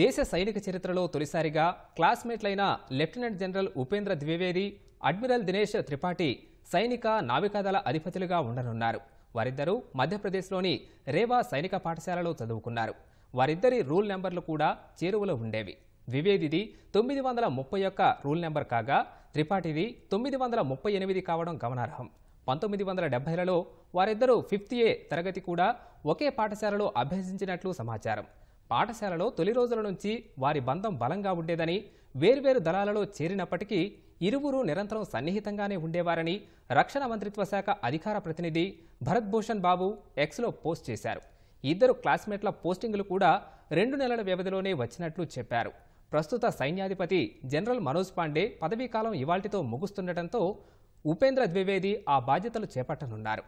దేశ సైనిక చరిత్రలో తొలిసారిగా క్లాస్మేట్లైన lieutenant general Upendra Dwivedi admiral Dinesh Tripathi సైనిక నావికాదళ అధిపతులుగా ఉండనున్నారు వారిద్దరూ మధ్యప్రదేశ్లోని రేవా సైనిక పాఠశాలలో చదువుకున్నారు వారిద్దరి రూల్ నెంబర్లు కూడా చేరువలో ఉండేవి ద్వివేదిది తొమ్మిది వందల ముప్పై ఒక్క రూల్ నెంబర్ కాగా త్రిపాఠిది తొమ్మిది వందల ముప్పై ఎనిమిది కావడం గమనార్హం పంతొమ్మిది వందల డెబ్బైలలో వారిద్దరూ ఫిఫ్త్ ఏ తరగతి కూడా ఒకే పాఠశాలలో అభ్యసించినట్లు సమాచారం పాఠశాలలో తొలి రోజుల నుంచి వారి బంధం బలంగా ఉండేదని వేర్వేరు దళాలలో చేరినప్పటికీ ఇరువురు నిరంతరం సన్నిహితంగానే ఉండేవారని రక్షణ మంత్రిత్వ శాఖ అధికార ప్రతినిధి భరత్ భూషణ్ బాబు ఎక్స్లో పోస్ట్ చేశారు ఇద్దరు క్లాస్మేట్ల పోస్టింగులు కూడా రెండు నెలల వ్యవధిలోనే వచ్చినట్లు చెప్పారు ప్రస్తుత సైన్యాధిపతి జనరల్ మనోజ్ పాండే పదవీకాలం ఇవాల్టితో ముగుస్తుండటంతో ఉపేంద్ర ద్వివేది ఆ బాధ్యతలు చేపట్టనున్నారు